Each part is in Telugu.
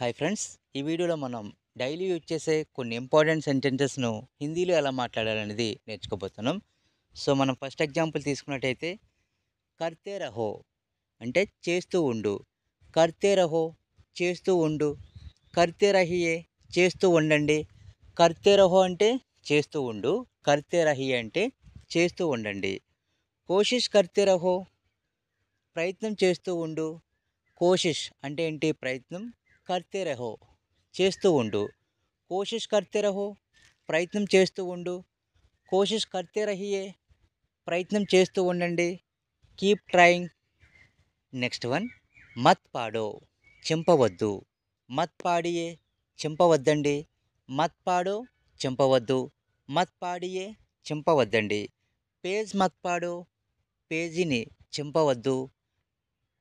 హాయ్ ఫ్రెండ్స్ ఈ వీడియోలో మనం డైలీ యూజ్ చేసే కొన్ని ఇంపార్టెంట్ సెంటెన్సెస్ను హిందీలో ఎలా మాట్లాడాలనేది నేర్చుకోబోతున్నాం సో మనం ఫస్ట్ ఎగ్జాంపుల్ తీసుకున్నట్టయితే కర్తే రహో అంటే చేస్తూ ఉండు కర్తే రహో చేస్తూ ఉండు కర్తే రహియే చేస్తూ ఉండండి కర్తే రహో అంటే చేస్తూ ఉండు కర్తే రహియే అంటే చేస్తూ ఉండండి కోషిష్ కర్తే రహో ప్రయత్నం చేస్తూ ఉండు కోషిష్ అంటే ఏంటి ప్రయత్నం కర్తే రహో చేస్తూ ఉండు కోషిష్ కర్తే రహో ప్రయత్నం చేస్తూ ఉండు కోషిష్ కర్తే రహియే ప్రయత్నం చేస్తూ ఉండండి కీప్ ట్రయింగ్ నెక్స్ట్ వన్ మత్ పాడో చెంపవద్దు మత్ పాడియే చెంపవద్దండి మత్ పాడో చెంపవద్దు మత్ పాడియే చెంపవద్దండి పేజ్ మత్ పాడో పేజీని చెంపవద్దు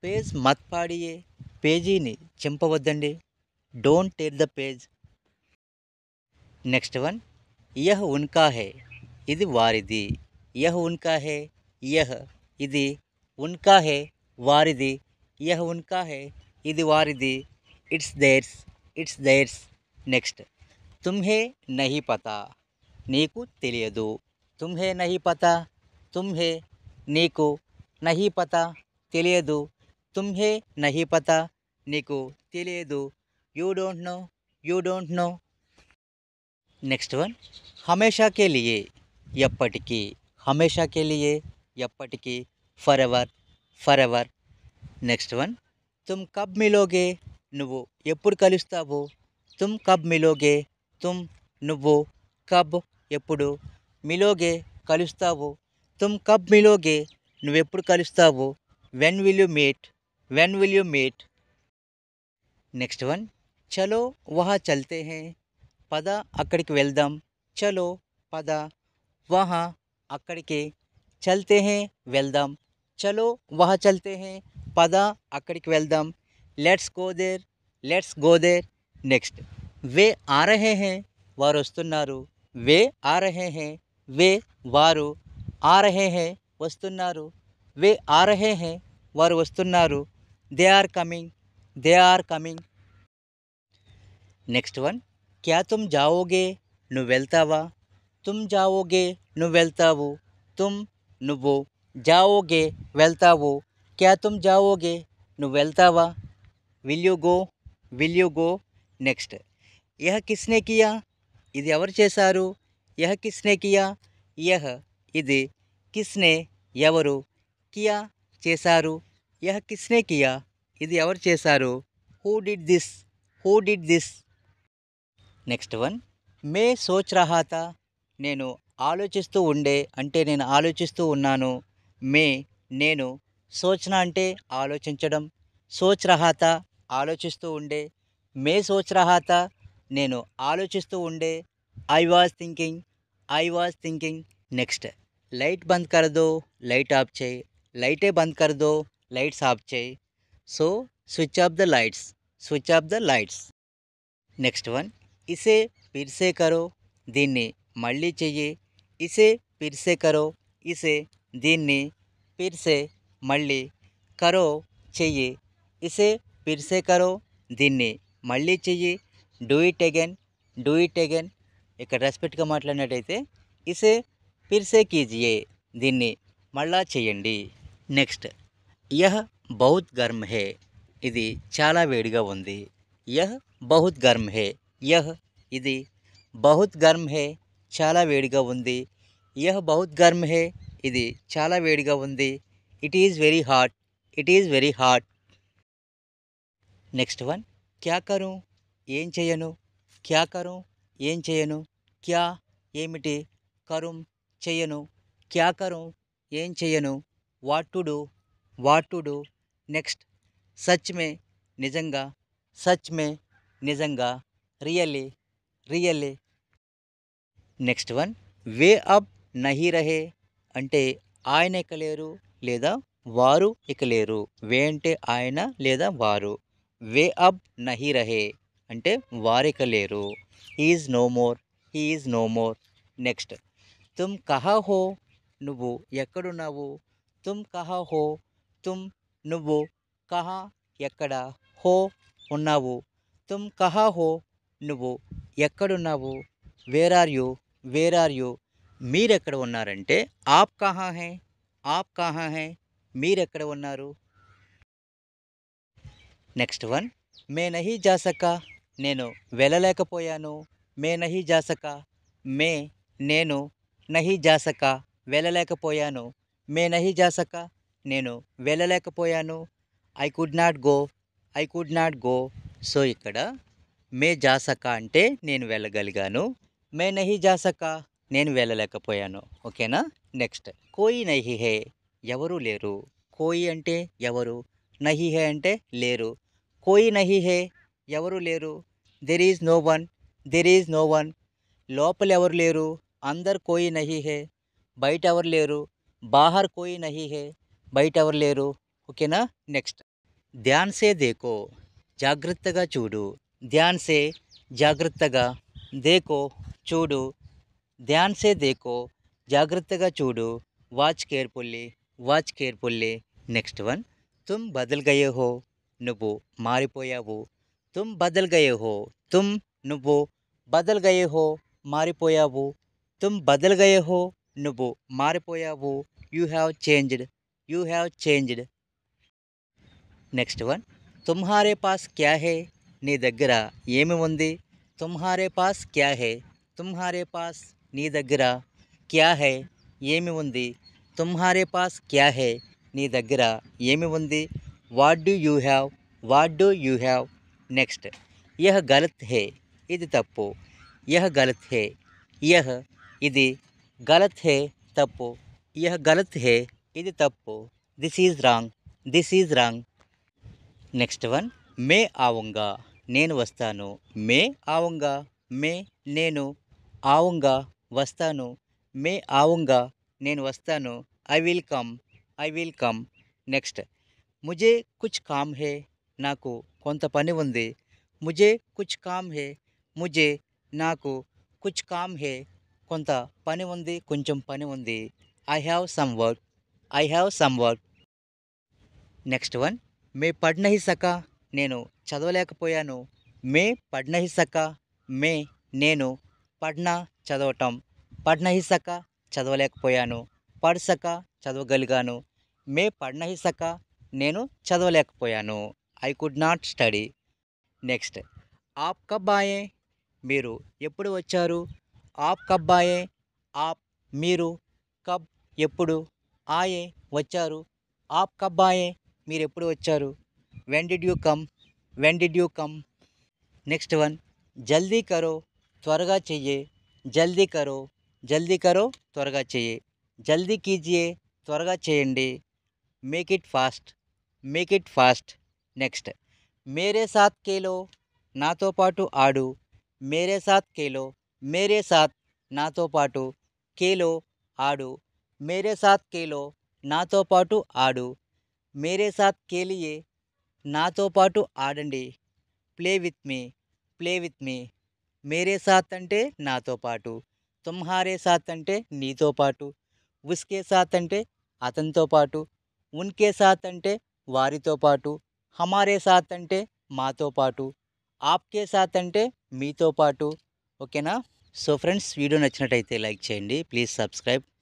పేజ్ మత్ పాడియే पेजी चंपवदी don't tear the page next one यह उनका है इध वारिदी यह उनका है यह इध उनका है वारिदी यह उनका है इध वारिदी it's theirs it's theirs next तुम्हें नहीं पता नीकू तुम्हें नहीं पता तुम्हें नीकू नहीं पता తుమ్హే నహి పత నీకు తెలియదు you don't know you don't know next one హమేషా కెలియే ఎప్పటికీ హమేషా కెలియే ఎప్పటికీ forever forever next one తుమ్ కబ్ మిలోగే నువ్వు ఎప్పుడు కలుస్తావు తుమ్ కబ్ మిలోగే తుమ్ నువ్వు కబ్ ఎప్పుడు మిలోగే కలుస్తావు తుమ్ కబ్ మిలోగే నువ్వెప్పుడు కలుస్తావు when will you meet when will you meet next one चलो वहाँ चलते हैं पदा अकड़ वेलदम चलो पदा वहाँ अकड़ के चलते हैं वेलदम चलो वहाँ चलते हैं पदा अकड़ के वेलदम let's go there let's go there next वे आ रहे हैं वो वे आ रहे हैं वे वो आ रहे हैं वस्तु वे आ रहे हैं वो वस्तु they are coming they are coming next one क्या तुम जाओगे नुवेल्तावा तुम जाओगे नुवेल्तावो तुम नुवो जाओगे वेलतावो क्या तुम जाओगे नुवेल्तावा will you go will you go next यह किसने किया ఇది ఎవరు చేశారు యహ కిస్నే కియా యహ ఇది కిస్నే ఎవరు కియా చేశారు యహ కిస్నే కియా ఇది ఎవరు చేశారు who did this who did this next one మే సోచ్ రహాతా నేను ఆలోచిస్తూ ఉండే అంటే నేను ఆలోచిస్తూ ఉన్నాను మే నేను సోచన అంటే ఆలోచించడం సోచ్ రహాత ఆలోచిస్తూ ఉండే మే సోచ్ రహాత నేను ఆలోచిస్తూ ఉండే I was thinking I was thinking next light బంద్ కరదో లైట్ ఆఫ్ చేయి లైటే బంద్ కరదో లైట్స్ ఆఫ్ చేయి so switch off the lights switch off the lights next one इसे फिर से करो దీన్ని మళ్ళీ చెయ్యి ఇసే పిర్సే కరో ఇసే దీన్ని పిర్సే మళ్ళీ కరో చెయ్యి ఇసే పిర్సే కరో దీన్ని మళ్ళీ చెయ్యి do it again do it again ఇక్కడ రెస్పెక్ట్గా మాట్లాడినట్టయితే ఇసే పిర్సే కీజియే దీన్ని మళ్ళా చేయండి నెక్స్ట్ యహ్ బహుత్ గర్మ్ హే ఇది చాలా వేడిగా ఉంది యహ్ బహుత్ గర్మ్ హే యహ్ ఇది బహుత్ గర్మ్ హే చాలా వేడిగా ఉంది యహ్ బహుత్ గర్మ్ హే ఇది చాలా వేడిగా ఉంది it is very hot it is very hot next one క్యా కరు ఏం చేయను క్యా కరు ఏం చేయను క్యా ఏమిటి కరుం చేయను క్యా కరు ఏం చేయను what to do what to do next సచ్ మే నిజంగా సచ్ మే నిజంగా రియల్లీ రియల్లీ నెక్స్ట్ వన్ వే అప్ నహి రహే అంటే ఆయన ఇక లేరు లేదా వారు ఇక లేరు వే అంటే ఆయన లేదా వారు వే అబ్ నహి రహే అంటే వారిక లేరు is no more is no more next తుమ్ కహా హో నువ్వు ఎక్కడున్నావు తుమ్ కహా హో తుమ్ నువ్వు కహా ఎక్కడ హో ఉన్నావు తుమ్ కహా హో నువ్వు ఎక్కడున్నావు where are you where are you మీరెక్కడ ఉన్నారంటే ఆప్ కహా హే ఆప్ కహా హే మీరెక్కడ ఉన్నారు నెక్స్ట్ వన్ మే నహి జాసక నేను వెళ్ళలేకపోయాను మే నహి జాసక మే నేను నహి జాసక వెళ్ళలేకపోయాను మే నహి జాసక నేను వెళ్ళలేకపోయాను I could not go I could not go so ఇక్కడ మే జాసక అంటే నేను వెళ్ళగలిగాను మే నహి జాసక నేను వెళ్ళలేకపోయాను ఓకేనా నెక్స్ట్ కోయి నహి హే ఎవరు లేరు కోయి అంటే ఎవరు నహి హే అంటే లేరు కోయి నహి హే ఎవరు లేరు there is no one there is no one లోపల ఎవరు లేరు అందరు కోయి నహి హే బయట ఎవరు లేరు బాహర్ కోయి నహి హే बैठर लेर ओके नैक्स्ट ध्यान से देखो जाग्रत चूड़ ध्यान से जाग्रत देखो चूड़ ध्यान से देखो जाग्रत चूड़ watch carefully watch carefully next one तुम बदल गए हो नुबू मारीाव तुम बदल गए हो तुम नुबू बदल गए हो मारी तुम बदल गए हो नुबू मारीाव you have changed you have changed next one तुम्हारे पास क्या है नी दर यमी तुम्हारे पास क्या है तुम्हारे पास नी दर क्या है येमी उ तुम्हारे पास क्या है नी दर यमी what do you have what do you have next यह गलत है इध तपो यह गलत है यह इध गलत है तपो यह गलत है ఇది తప్పు this is wrong this is wrong next one మే ఆవుంగా నేను వస్తాను మే ఆవుంగా మే నేను ఆవుంగా వస్తాను మే ఆవుంగా నేను వస్తాను I will come I will come next ముజే కుచ్ కామ్ హే నాకు కొంత పని ఉంది ముజే కుచ్ కామ్ హే ముజే నాకు కుచ్ కామ్ హే కొంత పని ఉంది కొంచెం పని ఉంది I have some work I have some work next one మే పడ్నహి సక నేను చదవలేకపోయాను మే పడ్నహి సక మే నేను పడ్నా చదవటం పడ్నహి సక చదవలేకపోయాను పడ్సక చదవగలిగాను మే పడ్నహి సక నేను చదవలేకపోయాను I could not study next ఆప్ కబ్బాయే మీరు ఎప్పుడు వచ్చారు ఆప్ కబ్బాయే ఆప్ మీరు కబ్ ఎప్పుడు ఆయే వచ్చారు ఆప్ కబ్ ఆయే మీరు ఎప్పుడు వచ్చారు when did you come when did you come next one జల్దీ కరో త్వరగా చెయ్యే జల్దీ కరో జల్దీ కరో త్వరగా చెయ్యే జల్దీ కీజియే త్వరగా చేయండి make it fast make it fast next మేరే సాత్ కేలో నాతో పాటు ఆడు మేరే సాత్ కేలో మేరే సాత్ నాతో పాటు కేలో ఆడు మేరే సాత్ కేలో నాతో పాటు ఆడు మేరే సాత్ కేలియే నాతో పాటు ఆడండి play with me play with me మేరే సాత్ అంటే నాతో పాటు తుమ్హారే సాత్ అంటే నీతో పాటు ఉస్కే సాత్ అంటే అతనితో పాటు ఉన్కే సాత్ అంటే వారితో పాటు హమారే సాత్ అంటే మాతో పాటు ఆప్కే సాత్ అంటే మీతో పాటు ఓకేనా సో ఫ్రెండ్స్ వీడియో నచ్చినట్టయితే లైక్ చేయండి ప్లీజ్ సబ్స్క్రైబ్